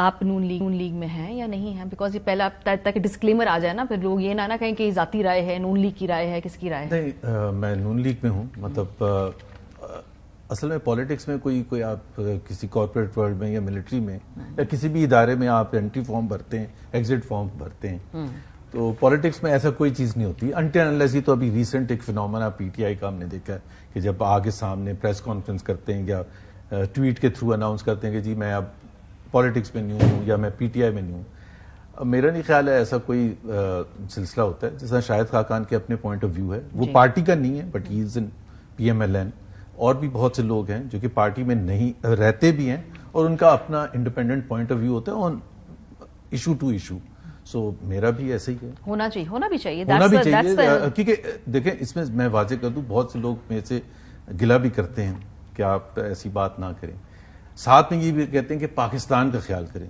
आप नून लीग नून लीग में हैं या नहीं है बिकॉज ये पहला ताकि डिस्क्लेमर आ जाए ना फिर लोग ये ना ना कहें कि ये जाती राय है नून लीग की राय है किसकी राय है नहीं आ, मैं नून लीग में हूँ मतलब आ, असल में पॉलिटिक्स में कोई कोई आप किसी कॉरपोरेट वर्ल्ड में या मिलिट्री में या किसी भी इदारे में आप एंट्री फॉर्म भरते हैं एग्जिट फॉर्म भरते हैं हम्म। तो पॉलिटिक्स में ऐसा कोई चीज़ नहीं होती अनटेनलेस ही तो अभी रिसेंट एक फिनोमना पीटीआई का हमने देखा है कि जब आगे सामने प्रेस कॉन्फ्रेंस करते हैं या ट्वीट के थ्रू अनाउंस करते हैं कि जी मैं अब पॉलिटिक्स में नहीं हूँ या मैं पीटीआई में नहीं हूँ मेरा नहीं ख्याल है ऐसा कोई सिलसिला होता है जिस तरह शाहिद खाकान के अपने पॉइंट ऑफ व्यू है वो पार्टी का नहीं है but he is in P M L N और भी बहुत से लोग हैं जो कि पार्टी में नहीं रहते भी हैं और उनका अपना इंडिपेंडेंट पॉइंट ऑफ व्यू होता है on issue to issue so मेरा भी ऐसा ही है होना चाहिए होना भी चाहिए होना भी चाहिए क्योंकि देखें इसमें मैं वाजे कर दूं बहुत से लोग मेरे से गिला भी करते हैं कि आप ऐसी बात ना करें साथ में ये भी कहते हैं कि पाकिस्तान का ख्याल करें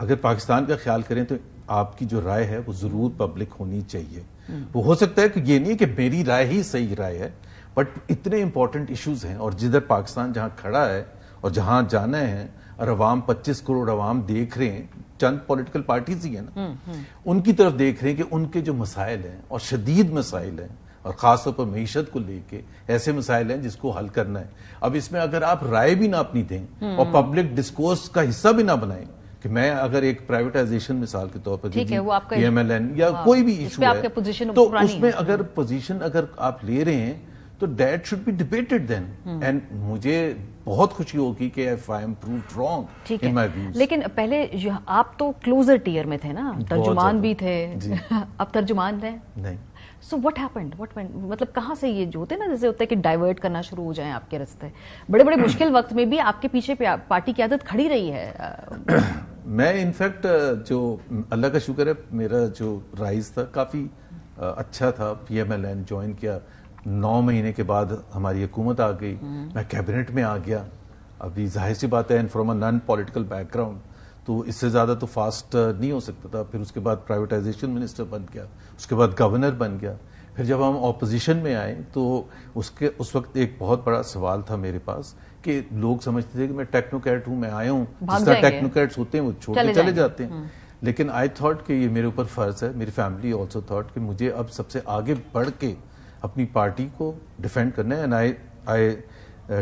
अगर पाकिस्तान का ख्याल करें तो आपकी जो राय है वो ज़रूर पब्लिक होनी चाहिए वो हो सकता है कि ये नहीं कि मेरी राय ही सही राय है बट इतने इंपॉर्टेंट इश्यूज हैं और जिधर पाकिस्तान जहाँ खड़ा है और जहां जाना है और अवाम पच्चीस करोड़ अवाम देख रहे हैं चंद पॉलिटिकल पार्टीज ही है ना हम्म, हम्म। उनकी तरफ देख रहे हैं कि उनके जो मसाइल हैं और शदीद मसाइल हैं और ख़ासतौर पर मीशत को लेके ऐसे मसाइल हैं जिसको हल करना है अब इसमें अगर आप राय भी ना अपनी दें हम्म। और पब्लिक डिस्कोर्स का हिस्सा भी ना बनाएं कि मैं अगर एक प्राइवेटाइजेशन मिसाल के तौर पर पीएमएलएन एम एल एन या हाँ, कोई भी इशू है तो उसमें अगर पोजीशन अगर आप ले रहे हैं तो that should be debated then and मुझे बहुत खुशी होगी कि if I am prove wrong in my views लेकिन पहले आप तो क्लोजर टीयर में थे ना तर्जुमान भी थे अब तर्जुमान थे नहीं so what happened what went मतलब कहां से ये जो होते ना जैसे होता है कि डाइवर्ट करना शुरू हो जाए आपके रास्ते बड़े बड़े मुश्किल वक्त में भी आपके पीछे पार्टी की आदत खड़ी रही है मैं इनफैक्ट uh, जो अल्लाह का शुक्र है मेरा जो राइज था काफ़ी uh, अच्छा था पीएमएलएन ज्वाइन किया नौ महीने के बाद हमारी हुकूमत आ गई हम्म। मैं कैबिनेट में आ गया अभी जाहिर सी बात है and from a non political background तो इससे ज़्यादा तो फास्ट uh, नहीं हो सकता था फिर उसके बाद प्राइवेटाइजेशन मिनिस्टर बन गया उसके बाद गवर्नर बन गया फिर जब हम ऑपोजिशन में आए तो उसके उस वक्त एक बहुत बड़ा सवाल था मेरे पास कि लोग समझते थे कि मैं टेक्नोक्रेट हूँ मैं आया हूँ जिस तरह टेक्नोक्रेट्स होते हैं वो छोड़ चले, चले जाते हैं हम्म। लेकिन आई थॉट कि ये मेरे ऊपर फर्ज है मेरी फैमिली ऑल्सो थॉट कि मुझे अब सबसे आगे बढ़ के अपनी पार्टी को डिफेंड करना है and I I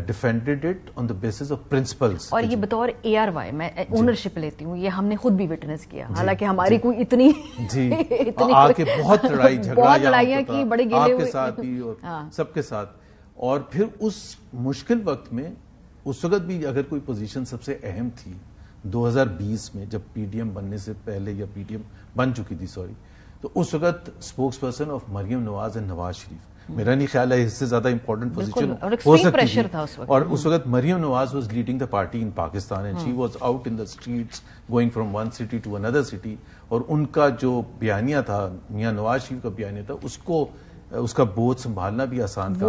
defended it on the basis of principles और ये बतौर ए आर वाई मैं ओनरशिप लेती हूँ ये हमने खुद भी विटनेस किया हालांकि हमारी कोई इतनी जी इतनी आके बहुत लड़ाई झगड़ा लड़ाइयाँ की बड़े गेले आपके साथ ही और हाँ। सबके साथ और फिर उस मुश्किल वक्त में उस वक्त भी अगर कोई पोजीशन सबसे अहम थी 2020 में जब पीडीएम बनने से पहले या पीडीएम बन चुकी थी सॉरी तो उस वक्त spokesperson of Maryam Nawaz and Nawaz Sharif मेरा नहीं ख्याल है इससे ज्यादा इंपॉर्टेंट पोजिशन हो सकती है और उस वक्त Maryam Nawaz was leading the party in Pakistan and she was out in the street going from one city to another city और उनका जो बयानिया था मियाँ नवाज शरीफ का बयानिया था उसको उसका बोझ संभालना भी आसान था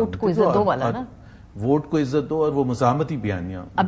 वोट को इज्जत दो और वो मजामती बयानिया